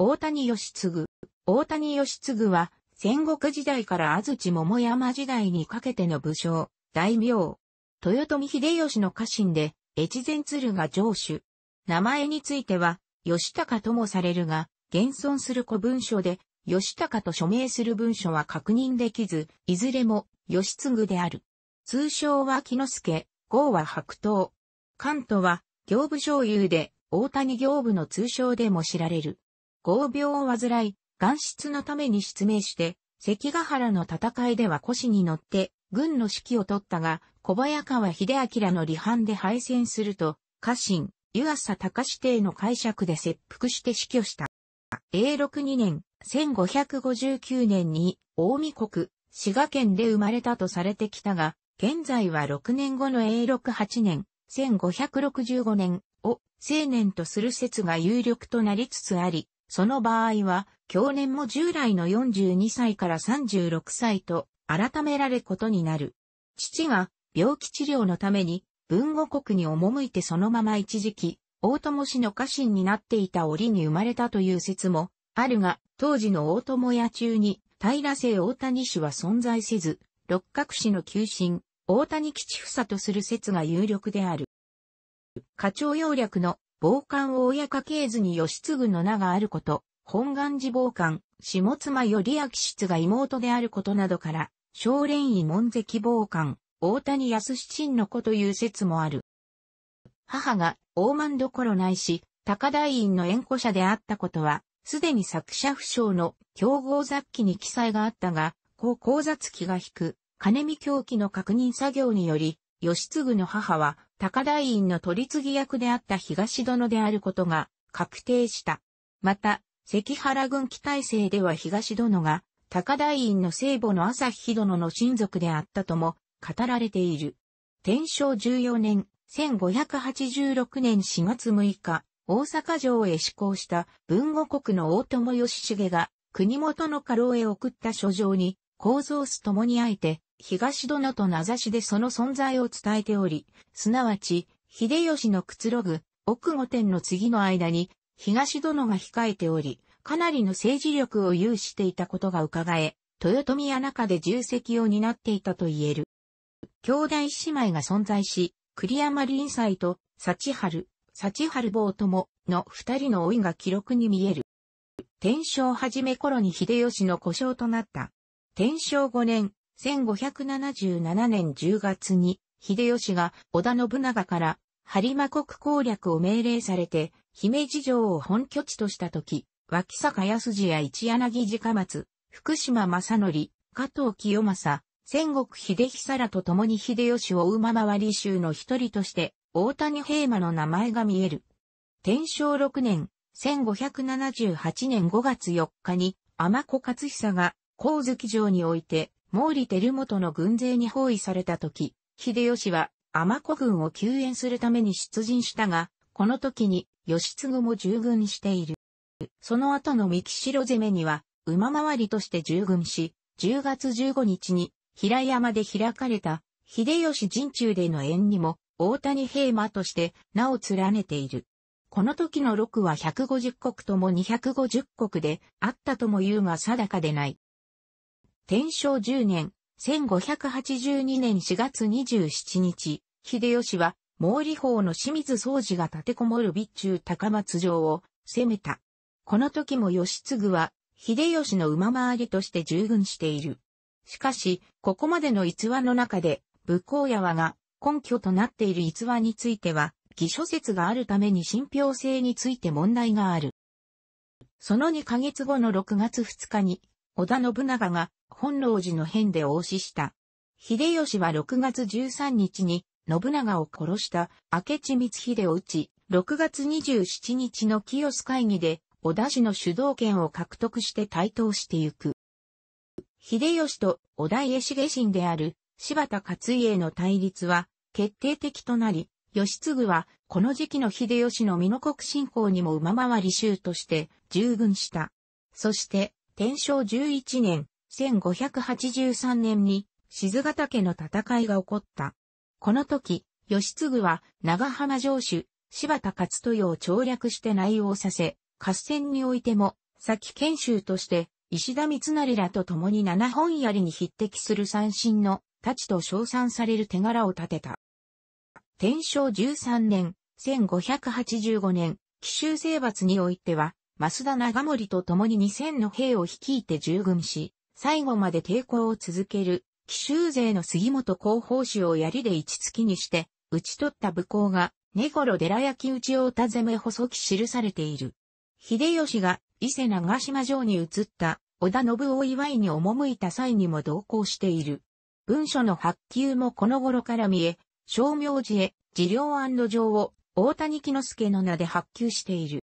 大谷義継。大谷義継は、戦国時代から安土桃山時代にかけての武将、大名。豊臣秀吉の家臣で、越前鶴が城主。名前については、義高ともされるが、現存する古文書で、義高と署名する文書は確認できず、いずれも、義継である。通称は木之助、号は白刀。関東は、行部上油で、大谷行部の通称でも知られる。合病を患い、眼失のために失明して、関ヶ原の戦いでは腰に乗って、軍の指揮を取ったが、小早川秀明の離反で敗戦すると、家臣、湯浅隆邸の解釈で切腹して死去した。永禄2年、1559年に、大見国、滋賀県で生まれたとされてきたが、現在は6年後の永禄8年、1565年を青年とする説が有力となりつつあり、その場合は、去年も従来の42歳から36歳と改められることになる。父が病気治療のために文語国に赴いてそのまま一時期、大友氏の家臣になっていた折に生まれたという説もあるが、当時の大友屋中に平姓大谷氏は存在せず、六角氏の求心、大谷吉房とする説が有力である。課長要略の傍観を親家系図に義継の名があること、本願寺傍観、下妻より明室が妹であることなどから、少年院門跡傍観、大谷安七の子という説もある。母が大満どころないし、高台院の縁故者であったことは、すでに作者不詳の競合雑記に記載があったが、高校雑記が引く、金見狂気の確認作業により、義継の母は高台院の取次役であった東殿であることが確定した。また、関原軍機体制では東殿が高台院の聖母の朝日殿の親族であったとも語られている。天正14年、1586年4月6日、大阪城へ施行した文後国の大友義重が国元の家老へ送った書状に、構造すともにあえて、東殿と名指しでその存在を伝えており、すなわち、秀吉のくつろぐ、奥御殿の次の間に、東殿が控えており、かなりの政治力を有していたことが伺え、豊臣や中で重責を担っていたと言える。兄弟姉妹が存在し、栗山林斎と、幸春、幸春坊友の二人の老いが記録に見える。天正初め頃に秀吉の故障となった。天正五年、1577年10月に、秀吉が織田信長から播磨国攻略を命令されて、姫路城を本拠地とした時、脇坂康次や一柳直松、福島正則、加藤清正、戦国秀久らと共に秀吉を馬回り州の一人として、大谷平馬の名前が見える。天正6年、1578年5月4日に、天子勝久が、光月城において、毛利輝元の軍勢に包囲された時、秀吉は天子軍を救援するために出陣したが、この時に義継も従軍している。その後の三木城攻めには、馬回りとして従軍し、10月15日に平山で開かれた秀吉陣中での縁にも大谷兵馬として名を連ねている。この時の6は150国とも250国であったとも言うが定かでない。天正10年、1582年4月27日、秀吉は、毛利法の清水総治が立てこもる備中高松城を攻めた。この時も義継は、秀吉の馬回りとして従軍している。しかし、ここまでの逸話の中で、武功屋はが根拠となっている逸話については、偽諸説があるために信憑性について問題がある。その2ヶ月後の6月2日に、織田信長が本能寺の変で応死した。秀吉は6月13日に信長を殺した明智光秀を討ち、6月27日の清須会議で織田氏の主導権を獲得して台頭してゆく。秀吉と織田家重臣である柴田勝家の対立は決定的となり、義継はこの時期の秀吉の美濃国侵攻にも馬回り衆として従軍した。そして天正11年、1583年に、静ヶ岳の戦いが起こった。この時、吉継は長浜城主、柴田勝豊を調略して内応させ、合戦においても、先研修として、石田三成らと共に七本槍に匹敵する三神の太刀と称賛される手柄を立てた。天正13年、1585年、奇襲征伐においては、増田長森と共に2000の兵を率いて従軍し、最後まで抵抗を続ける、奇襲勢の杉本広報士を槍で一突きにして、討ち取った武功が、根頃寺焼打ちをため細き記されている。秀吉が伊勢長島城に移った織田信を祝いに赴いた際にも同行している。文書の発給もこの頃から見え、小名寺へ治療城を大谷木之助の名で発給している。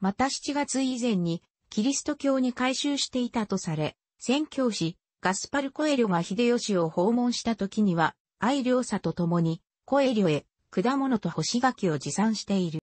また7月以前にキリスト教に改宗していたとされ、宣教師ガスパル・コエリョが秀吉を訪問した時には、愛良さと共に、コエリョへ果物と干し柿を持参している。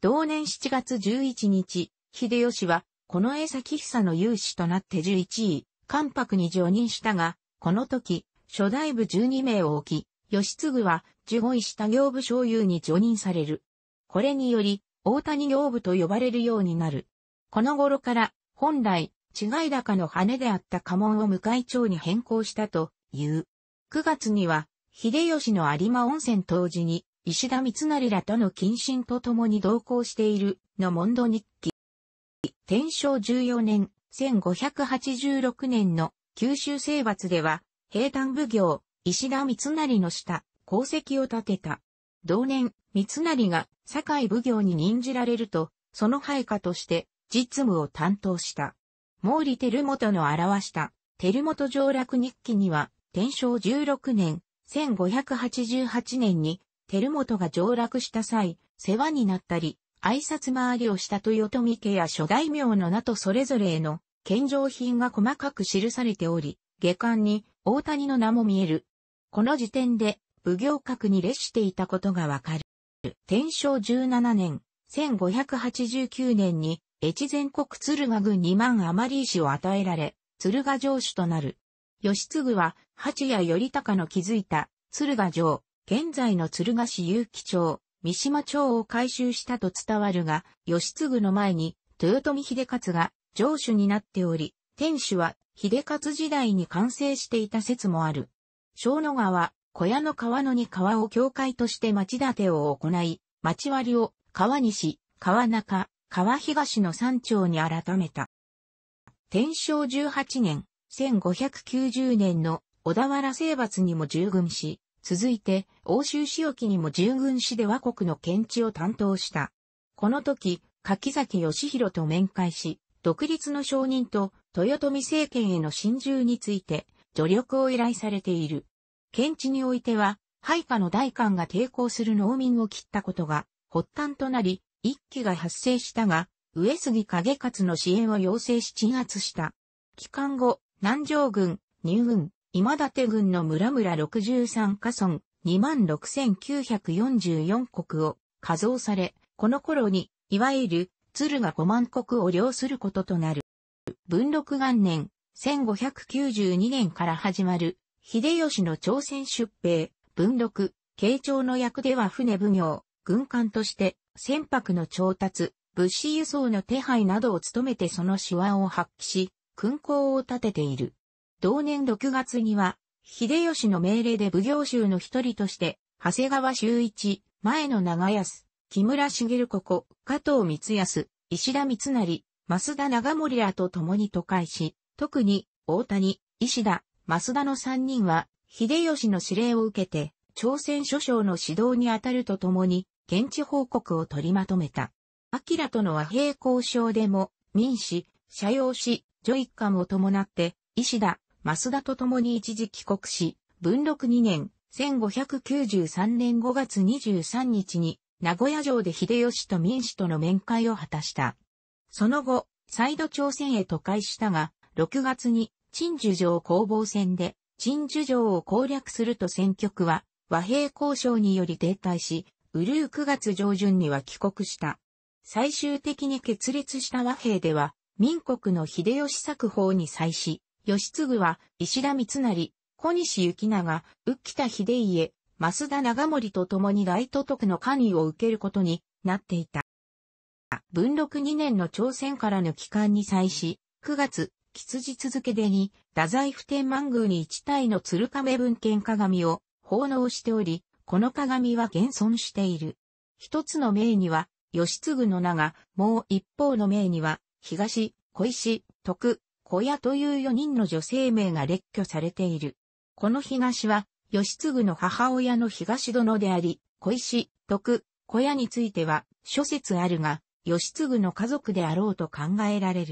同年7月11日、秀吉は、この江崎久の有志となって11位、関白に上任したが、この時、初代部12名を置き、吉継は15位下行部所有に上任される。これにより、大谷行部と呼ばれるようになる。この頃から、本来、違い高の羽であった家紋を向井町に変更したという。9月には、秀吉の有馬温泉当時に、石田三成らとの謹慎と共に同行している、のモンド日記。天正14年、1586年の九州征伐では、平坦奉行、石田三成の下、功績を立てた。同年、三成が堺奉行に任じられると、その配下として実務を担当した。毛利輝元の表した輝元上落日記には、天正16年、1588年に、輝元が上落した際、世話になったり、挨拶回りをした豊臣家や諸大名の名とそれぞれへの献上品が細かく記されており、下巻に大谷の名も見える。この時点で、奉行閣に列していたことがわかる。天正17年、1589年に、越前国鶴ヶ郡2万余り石を与えられ、鶴ヶ城主となる。義継は、八谷頼高の築いた鶴ヶ城、現在の鶴ヶ市有機町、三島町を改修したと伝わるが、義継の前に、豊臣秀勝が城主になっており、天守は秀勝時代に完成していた説もある。小野川、小屋の川野に川を境界として町立てを行い、町割を川西、川中、川東の山頂に改めた。天正18年、1590年の小田原征伐にも従軍し、続いて欧州市沖にも従軍しで和国の検地を担当した。この時、柿崎義弘と面会し、独立の承認と豊臣政権への侵入について助力を依頼されている。県地においては、配下の大官が抵抗する農民を切ったことが発端となり、一揆が発生したが、上杉景勝の支援を要請し鎮圧した。帰還後、南城軍、入軍、今立軍の村々63カ村、26,944国を加増され、この頃に、いわゆる、鶴が5万国を領することとなる。文禄元年、1592年から始まる、秀吉の朝鮮出兵、文禄、慶長の役では船奉行、軍艦として船舶の調達、物資輸送の手配などを務めてその手腕を発揮し、勲功を立てている。同年6月には、秀吉の命令で奉行衆の一人として、長谷川修一、前野長安、木村茂ここ、加藤光康、石田三成、増田長森らと共に都会し、特に大谷、石田、増田の三人は、秀吉の指令を受けて、朝鮮諸将の指導に当たるとともに、現地報告を取りまとめた。明との和平交渉でも、民氏、社用氏、女一貫を伴って、石田、増田と共に一時帰国し、文禄2年、1593年5月23日に、名古屋城で秀吉と民氏との面会を果たした。その後、再度朝鮮へ渡会したが、6月に陳樹城攻防戦で、陳樹城を攻略すると戦局は、和平交渉により停滞し、ウルー9月上旬には帰国した。最終的に決裂した和平では、民国の秀吉作法に際し、義継は石田三成、小西行長、浮田秀家、増田長森と共に大都督の管理を受けることになっていた。文禄2年の朝鮮からの帰還に際し、9月、吉日付でに、太宰府天満宮に一体の鶴亀文献鏡を奉納しており、この鏡は現存している。一つの名には、義継の名が、もう一方の名には、東、小石、徳、小屋という四人の女性名が列挙されている。この東は、義継の母親の東殿であり、小石、徳、小屋については、諸説あるが、義継の家族であろうと考えられる。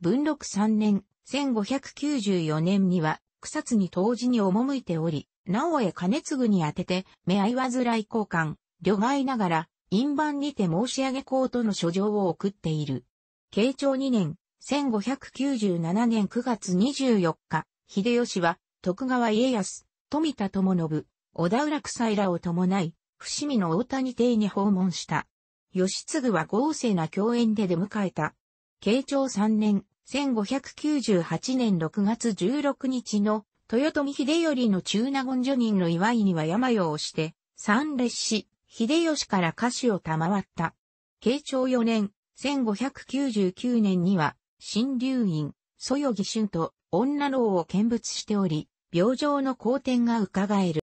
文禄三年、1594年には、草津に当時に赴いており、直江兼次に当てて、目合わずらい交換、旅外ながら、印判にて申し上げ公との書状を送っている。慶長二年、1597年9月24日、秀吉は、徳川家康、富田智信、小田浦草井らを伴い、伏見の大谷邸に訪問した。吉継は豪勢な共演で出迎えた。慶長3年、1598年6月16日の、豊臣秀頼の中納言女人の祝いには山用をして、三列し、秀吉から歌手を賜った。慶長4年、1599年には、新流院、そよぎ春と女郎を見物しており、病状の好転が伺える。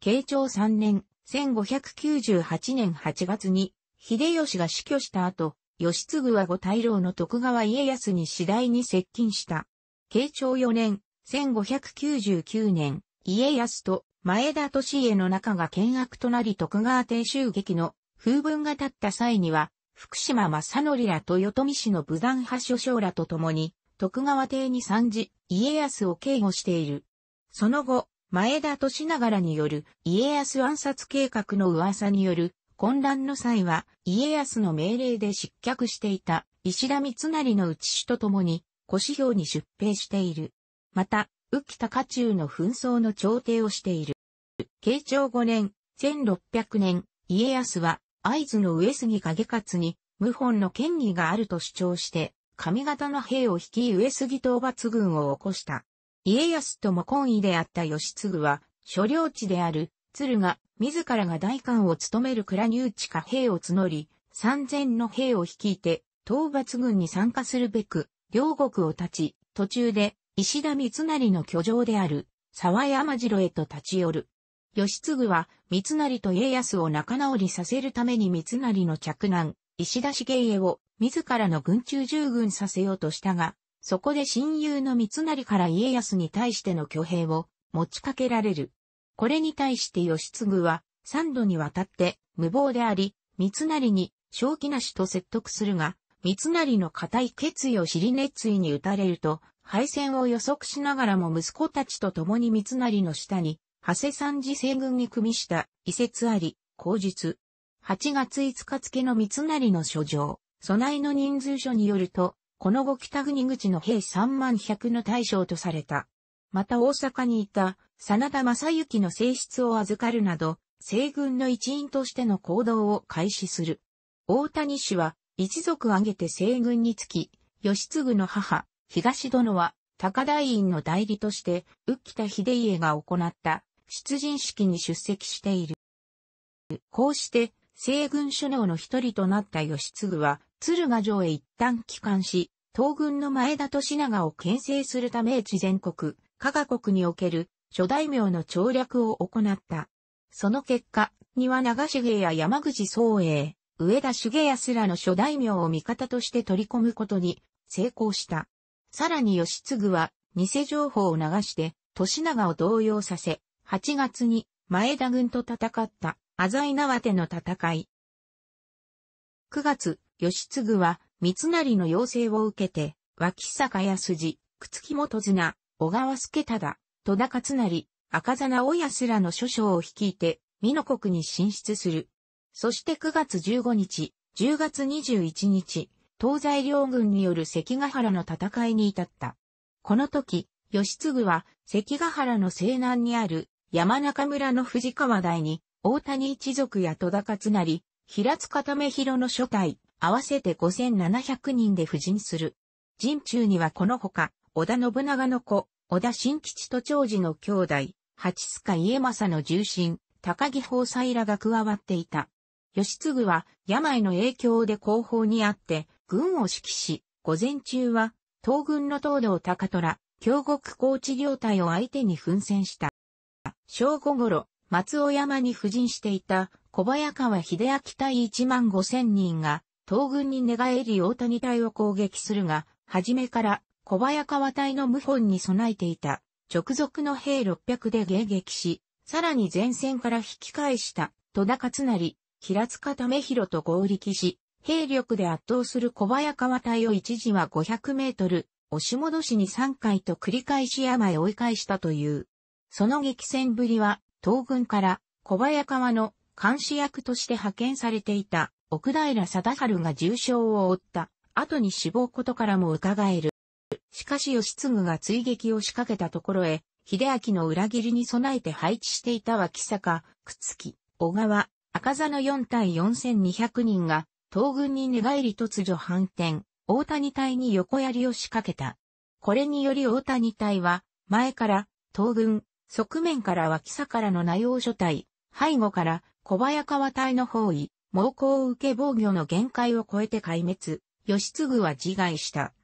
慶長3年、1598年8月に、秀吉が死去した後、義継は五大老の徳川家康に次第に接近した。慶長4年、1599年、家康と前田利家の仲が険悪となり徳川邸襲撃の風文が立った際には、福島正則らと与富市の武山派諸将らと共に、徳川邸に参じ、家康を警護している。その後、前田利長による家康暗殺計画の噂による混乱の際は、家康の命令で失脚していた石田三成の内主と共に、古史表に出兵している。また、浮田家中の紛争の調停をしている。慶長5年、1600年、家康は、会津の上杉影勝に、謀反の権威があると主張して、上方の兵を引き上杉討伐軍を起こした。家康とも懇意であった義継は、所領地である鶴が自らが大官を務める倉入地下兵を募り、三千の兵を率いて、討伐軍に参加するべく、両国を立ち、途中で、石田三成の居城である、沢山城へと立ち寄る。吉継は、三成と家康を仲直りさせるために三成の着難、石田茂家を、自らの軍中従軍させようとしたが、そこで親友の三成から家康に対しての挙兵を持ちかけられる。これに対して義継は三度にわたって無謀であり、三成に正気なしと説得するが、三成の固い決意を知り熱意に打たれると、敗戦を予測しながらも息子たちと共に三成の下に、長谷三次西軍に組みした、遺説あり、口述。8月5日付の三成の書状、備えの人数書によると、この後北国口の兵3万100の大将とされた。また大阪にいた真田正幸の性質を預かるなど、西軍の一員としての行動を開始する。大谷氏は、一族挙げて西軍につき、義継の母、東殿は、高台院の代理として、浮田秀家が行った、出陣式に出席している。こうして、西軍首脳の一人となった義継は、鶴ヶ城へ一旦帰還し、東軍の前田利長を牽制するため越全国、加賀国における諸大名の調略を行った。その結果、には長重や山口宗栄、上田重康らの諸大名を味方として取り込むことに成功した。さらに義継は偽情報を流して、年長を動揺させ、8月に前田軍と戦った浅井縄手の戦い。9月、義継は三成の要請を受けて、脇坂康辻、朽木元綱、小川助忠、戸田勝成、赤座直康らの諸将を率いて、美濃国に進出する。そして9月15日、10月21日、東西両軍による関ヶ原の戦いに至った。この時、義継は関ヶ原の西南にある山中村の藤川台に、大谷一族や戸田勝成、平塚為広の諸隊、合わせて5700人で布陣する。陣中にはこのほか、織田信長の子、小田新吉と長寿の兄弟、八須賀家政の重臣、高木法斎らが加わっていた。吉継は病の影響で後方にあって、軍を指揮し、午前中は、東軍の東道高虎、京極高知領隊を相手に奮戦した。正午頃、松尾山に布陣していた小早川秀明隊1万5千人が、東軍に寝返り大谷隊を攻撃するが、初めから小早川隊の謀反に備えていた直属の兵600で迎撃し、さらに前線から引き返した戸田勝成、平塚為広と合力し、兵力で圧倒する小早川隊を一時は500メートル、押し戻しに3回と繰り返し山へ追い返したという。その激戦ぶりは、東軍から小早川の監視役として派遣されていた奥平貞治が重傷を負った後に死亡ことからも伺える。しかし義継が追撃を仕掛けたところへ、秀明の裏切りに備えて配置していた脇坂、くつき、小川、赤座の4対4200人が、東軍に寝返り突如反転、大谷隊に横槍を仕掛けた。これにより大谷隊は、前から、東軍、側面から脇坂らの内容所帯、背後から小早川隊の包囲、猛攻を受け防御の限界を超えて壊滅、義継は自害した。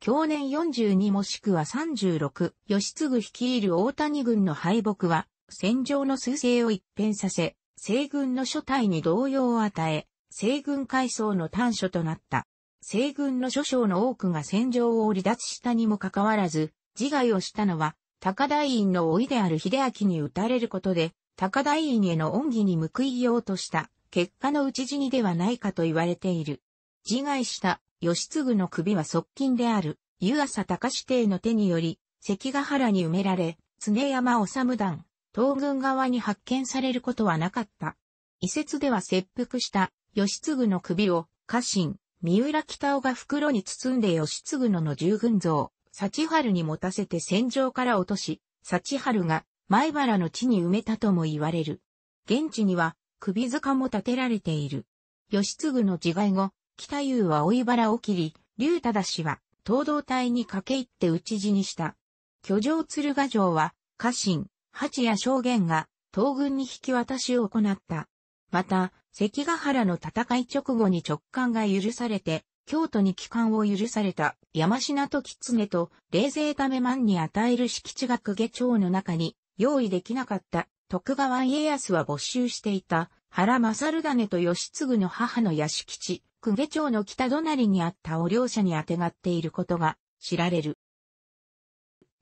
去年42もしくは36、義継率いる大谷軍の敗北は、戦場の数勢を一変させ、西軍の諸隊に動揺を与え、西軍階層の短所となった。西軍の諸将の多くが戦場を離脱したにもかかわらず、自害をしたのは、高台院の老いである秀明に打たれることで、高台院への恩義に報いようとした、結果の討ち死にではないかと言われている。自害した義継の首は側近である、湯浅隆帝の手により、関ヶ原に埋められ、常山治団、東軍側に発見されることはなかった。遺説では切腹した義継の首を家臣、三浦北尾が袋に包んで義継のの従軍像、幸春に持たせて戦場から落とし、幸春が前原の地に埋めたとも言われる。現地には首塚も建てられている。義継の自害後、北優は追い腹を切り、竜忠氏は、東道隊に駆け入って討ち死にした。居城鶴ヶ城は、家臣、八谷証言が、東軍に引き渡しを行った。また、関ヶ原の戦い直後に直感が許されて、京都に帰還を許された山品と狐と冷静ため万に与える敷地が公家町の中に用意できなかった徳川家康は没収していた原正種と義継の母の屋敷地久下町の北隣にあったお両者にあてがっていることが知られる。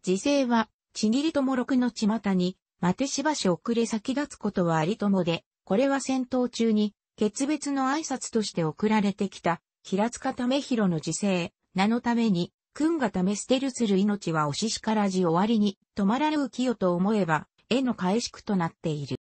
時勢は、ちぎりともろくの巷に、待てしばし遅れ先立つことはありともで、これは戦闘中に、決別の挨拶として送られてきた、平塚為広の時勢、名のために、君がため捨てるする命はおししからじ終わりに、止まらぬ浮きよと思えば、絵の返し句となっている。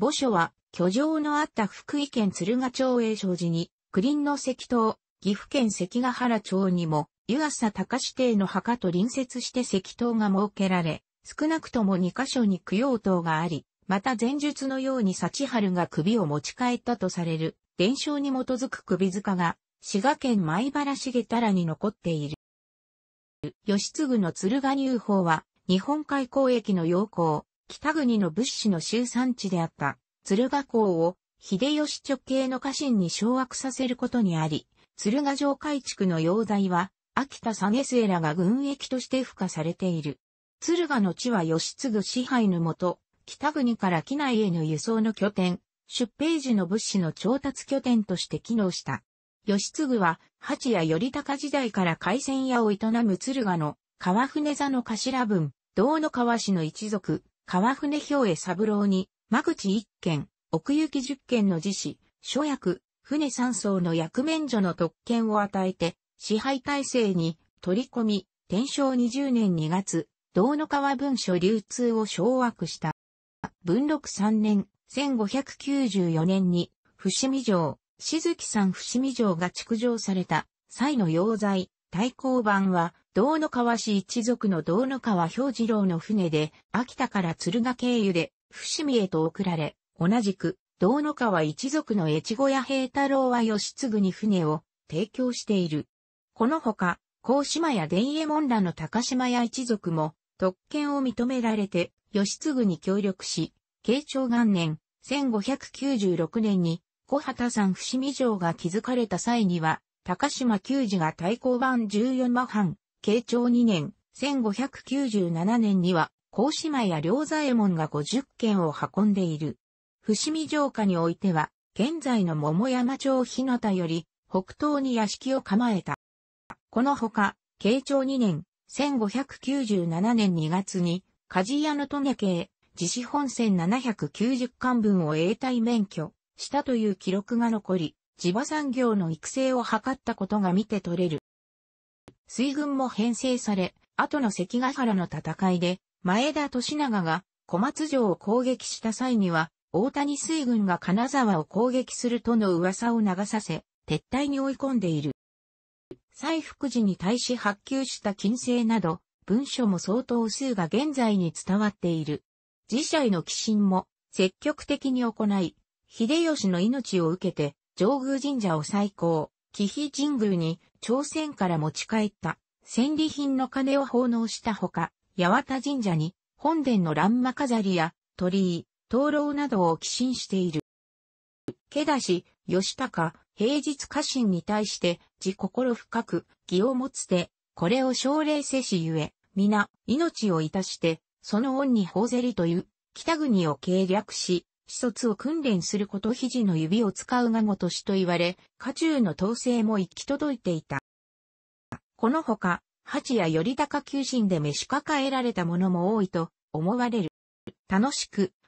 墓所は、居城のあった福井県鶴ヶ町栄生寺に、九輪の石塔、岐阜県関ヶ原町にも、湯浅高志邸の墓と隣接して石塔が設けられ、少なくとも2カ所に供養塔があり、また前述のように幸春が首を持ち帰ったとされる、伝承に基づく首塚が、滋賀県米原重太らに残っている。義継の鶴ヶ入法は、日本海交易の要項、北国の物資の集散地であった、鶴ヶ港を秀吉直系の家臣に掌握させることにあり、鶴ヶ城改築の要材は、秋田下げ末らが軍役として付加されている。鶴ヶの地は吉継支配のもと、北国から機内への輸送の拠点、出兵時の物資の調達拠点として機能した。吉継は、八谷頼高時代から海鮮屋を営む鶴ヶの、川船座の頭分、道の川氏の一族、川船兵衛三郎に、間口一軒、奥行き10件の自死、諸役、船3層の役免除の特権を与えて、支配体制に取り込み、天正20年2月、道の川文書流通を掌握した。文禄3年、1594年に、伏見城、静木山伏見城が築城された際の要塞、対抗版は、道の川市一族の道の川兵次郎の船で、秋田から敦賀経由で、伏見へと送られ、同じく、道の川一族の越後屋平太郎は義次に船を提供している。このほか、甲島や伝右衛門らの高島屋一族も特権を認められて、義次に協力し、慶長元年、1596年に、小畑山伏見城が築かれた際には、高島球児が対抗版14馬藩、慶長2年、1597年には、甲島や両左衛門が50件を運んでいる。伏見城下においては、現在の桃山町日向より、北東に屋敷を構えた。このほか、慶長2年、1597年2月に、鍛冶屋の都根系、自死本線790巻分を永代免許したという記録が残り、地場産業の育成を図ったことが見て取れる。水軍も編成され、後の関ヶ原の戦いで、前田利長が小松城を攻撃した際には、大谷水軍が金沢を攻撃するとの噂を流させ、撤退に追い込んでいる。西福寺に対し発給した金星など、文書も相当数が現在に伝わっている。自社への寄進も積極的に行い、秀吉の命を受けて、上宮神社を再興、紀比神宮に朝鮮から持ち帰った戦利品の金を奉納したほか、八幡神社に本殿の欄間飾りや鳥居、灯籠などを寄進している。けだし、吉高、平日家臣に対して、自心深く、義を持つて、これを奨励せしゆえ、皆、命をいたして、その恩に法ぜりという、北国を計略し、私卒を訓練すること肘の指を使うがごとしと言われ、家中の統制も行き届いていた。このほか、八や頼高求心で召し抱えられた者も多いと思われる。楽しく、